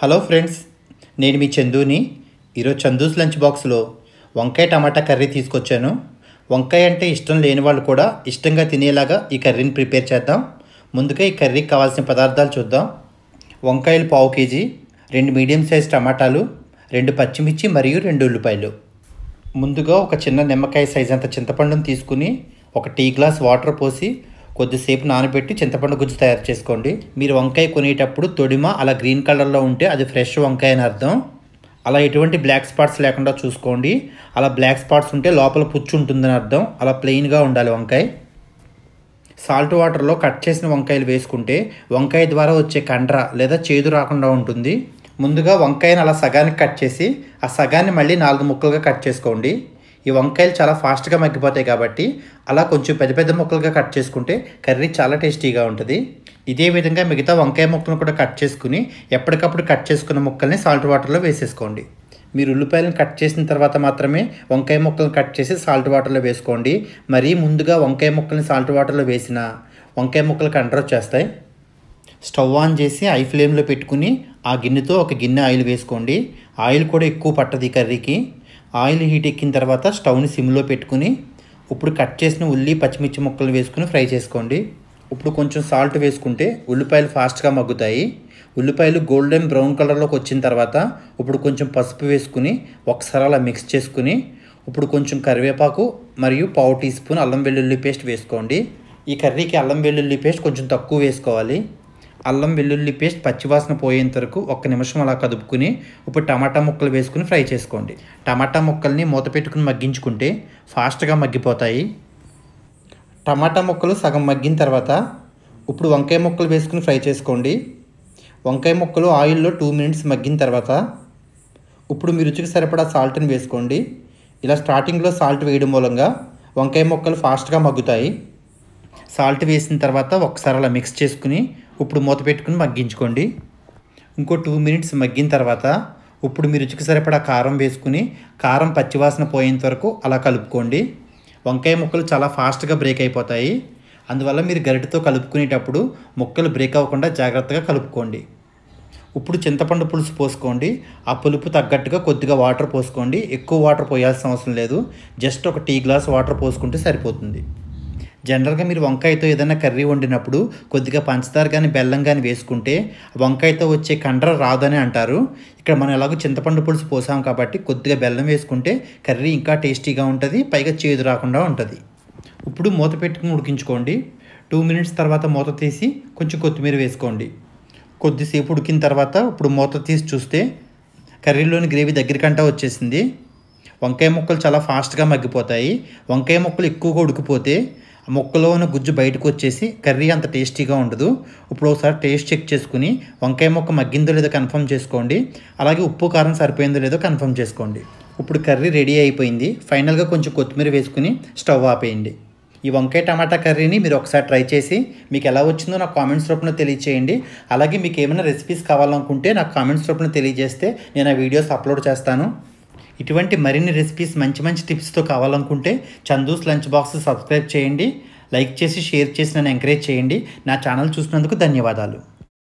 hello friends నేను మీ చందుని ఈరోజు Chandu's lunch బాక్స్లో వంకాయ టమాటా కర్రీ తీసుకొచ్చాను వంకాయ అంటే ఇష్టం లేని వాళ్ళు కూడా ఇష్టంగా తినేలాగా ఈ కర్రీని ప్రిపేర్ చేద్దాం ముందుగా ఈ కర్రీకి కావాల్సిన పదార్థాలు చూద్దాం వంకాయలు పావు కేజీ రెండు మీడియం సైజ్ టమాటాలు రెండు పచ్చిమిర్చి మరియు రెండు ఉల్లిపాయలు ముందుగా ఒక చిన్న నిమ్మకాయ సైజ్ అంత చింతపండును తీసుకుని ఒక టీ గ్లాస్ వాటర్ పోసి కొద్దిసేపు నానబెట్టి చింతపండు గుజ్జు తయారు చేసుకోండి మీరు వంకాయ కొనేటప్పుడు తొడిమ అలా గ్రీన్ కలర్లో ఉంటే అది ఫ్రెష్ వంకాయ అని అర్థం అలా ఎటువంటి బ్లాక్ స్పాట్స్ లేకుండా చూసుకోండి అలా బ్లాక్ స్పాట్స్ ఉంటే లోపల పుచ్చు ఉంటుందని అర్థం అలా ప్లెయిన్గా ఉండాలి వంకాయ సాల్ట్ వాటర్లో కట్ చేసిన వంకాయలు వేసుకుంటే వంకాయ ద్వారా వచ్చే కండ్ర లేదా చేదు రాకుండా ఉంటుంది ముందుగా వంకాయను అలా సగానికి కట్ చేసి ఆ సగాన్ని మళ్ళీ నాలుగు ముక్కలుగా కట్ చేసుకోండి ఈ వంకాయలు చాలా ఫాస్ట్గా మగ్గిపోతాయి కాబట్టి అలా కొంచెం పెద్ద పెద్ద ముక్కలుగా కట్ చేసుకుంటే కర్రీ చాలా టేస్టీగా ఉంటుంది ఇదే విధంగా మిగతా వంకాయ ముక్కలను కూడా కట్ చేసుకుని ఎప్పటికప్పుడు కట్ చేసుకున్న ముక్కల్ని సాల్ట్ వాటర్లో వేసేసుకోండి మీరు ఉల్లిపాయలను కట్ చేసిన తర్వాత మాత్రమే వంకాయ ముక్కలను కట్ చేసి సాల్ట్ వాటర్లో వేసుకోండి మరీ ముందుగా వంకాయ ముక్కల్ని సాల్ట్ వాటర్లో వేసిన వంకాయ ముక్కలు అండర్ వచ్చేస్తాయి స్టవ్ ఆన్ చేసి ఐ ఫ్లేమ్లో పెట్టుకుని ఆ గిన్నెతో ఒక గిన్నె ఆయిల్ వేసుకోండి ఆయిల్ కూడా ఎక్కువ పట్టదు ఈ కర్రీకి ఆయిల్ హీట్ ఎక్కిన తర్వాత స్టవ్ని సిమ్లో పెట్టుకుని ఇప్పుడు కట్ చేసిన ఉల్లి పచ్చిమిర్చి ముక్కలు వేసుకుని ఫ్రై చేసుకోండి ఇప్పుడు కొంచెం సాల్ట్ వేసుకుంటే ఉల్లిపాయలు ఫాస్ట్గా మగ్గుతాయి ఉల్లిపాయలు గోల్డెన్ బ్రౌన్ కలర్లోకి వచ్చిన తర్వాత ఇప్పుడు కొంచెం పసుపు వేసుకుని ఒకసారి అలా మిక్స్ చేసుకుని ఇప్పుడు కొంచెం కరివేపాకు మరియు పావు టీ స్పూన్ అల్లం వెల్లుల్లి పేస్ట్ వేసుకోండి ఈ కర్రీకి అల్లం వెల్లుల్లి పేస్ట్ కొంచెం తక్కువ వేసుకోవాలి అల్లం వెల్లుల్లి పేస్ట్ పచ్చివాసన పోయేంత వరకు ఒక్క నిమిషం అలా కదుపుకుని ఇప్పుడు టమాటా ముక్కలు వేసుకుని ఫ్రై చేసుకోండి టమాటా ముక్కల్ని మూత పెట్టుకుని మగ్గించుకుంటే ఫాస్ట్గా మగ్గిపోతాయి టమాటా ముక్కలు సగం మగ్గిన తర్వాత ఇప్పుడు వంకాయ ముక్కలు వేసుకుని ఫ్రై చేసుకోండి వంకాయ ముక్కలు ఆయిల్లో టూ మినిట్స్ మగ్గిన తర్వాత ఇప్పుడు మీ రుచికి సరిపడా సాల్ట్ని వేసుకోండి ఇలా స్టార్టింగ్లో సాల్ట్ వేయడం మూలంగా వంకాయ ముక్కలు ఫాస్ట్గా మగ్గుతాయి సాల్ట్ వేసిన తర్వాత ఒకసారి అలా మిక్స్ చేసుకుని ఇప్పుడు మూత పెట్టుకుని మగ్గించుకోండి ఇంకో టూ మినిట్స్ మగ్గిన తర్వాత ఇప్పుడు మీ రుచికి సరిపడా కారం వేసుకుని కారం పచ్చివాసన పోయేంత వరకు అలా కలుపుకోండి వంకాయ ముక్కలు చాలా ఫాస్ట్గా బ్రేక్ అయిపోతాయి అందువల్ల మీరు గరిటతో కలుపుకునేటప్పుడు ముక్కలు బ్రేక్ అవ్వకుండా జాగ్రత్తగా కలుపుకోండి ఇప్పుడు చింతపండు పులుసు పోసుకోండి ఆ పులుపు తగ్గట్టుగా కొద్దిగా వాటర్ పోసుకోండి ఎక్కువ వాటర్ పోయాల్సిన అవసరం లేదు జస్ట్ ఒక టీ గ్లాస్ వాటర్ పోసుకుంటే సరిపోతుంది జనరల్గా మీరు వంకాయతో ఏదైనా కర్రీ వండినప్పుడు కొద్దిగా పంచదార కానీ బెల్లం కానీ వేసుకుంటే వంకాయతో వచ్చే కండ్ర రాదని అంటారు ఇక్కడ మనం ఎలాగో చింతపండు పులుసు పోసాం కాబట్టి కొద్దిగా బెల్లం వేసుకుంటే కర్రీ ఇంకా టేస్టీగా ఉంటుంది పైగా చేదు రాకుండా ఉంటుంది ఇప్పుడు మూత పెట్టుకుని ఉడికించుకోండి టూ మినిట్స్ తర్వాత మూత తీసి కొంచెం కొత్తిమీర వేసుకోండి కొద్దిసేపు ఉడికిన తర్వాత ఇప్పుడు మూత తీసి చూస్తే కర్రీలోని గ్రేవీ దగ్గరికంటా వచ్చేసింది వంకాయ ముక్కలు చాలా ఫాస్ట్గా మగ్గిపోతాయి వంకాయ ముక్కలు ఎక్కువగా ఉడికిపోతే ముక్కలో ఉన్న గుజ్జు బయటకు వచ్చేసి కర్రీ అంత టేస్టీగా ఉండదు ఇప్పుడు ఒకసారి టేస్ట్ చెక్ చేసుకుని వంకాయ ముక్క మగ్గిందో లేదో కన్ఫర్మ్ చేసుకోండి అలాగే ఉప్పు కారం సరిపోయిందో లేదో కన్ఫర్మ్ చేసుకోండి ఇప్పుడు కర్రీ రెడీ అయిపోయింది ఫైనల్గా కొంచెం కొత్తిమీర వేసుకుని స్టవ్ ఆపేయండి ఈ వంకాయ టమాటా కర్రీని మీరు ఒకసారి ట్రై చేసి మీకు ఎలా వచ్చిందో నాకు కామెంట్స్ రూపంలో తెలియచేయండి అలాగే మీకు ఏమైనా రెసిపీస్ కావాలనుకుంటే నాకు కామెంట్స్ రూపంలో తెలియజేస్తే నేను ఆ వీడియోస్ అప్లోడ్ చేస్తాను ఇటువంటి మరిన్ని రెసిపీస్ మంచి మంచి టిప్స్తో కావాలనుకుంటే చందూస్ లంచ్ బాక్స్ సబ్స్క్రైబ్ చేయండి లైక్ చేసి షేర్ చేసి నన్ను ఎంకరేజ్ చేయండి నా ఛానల్ చూసినందుకు ధన్యవాదాలు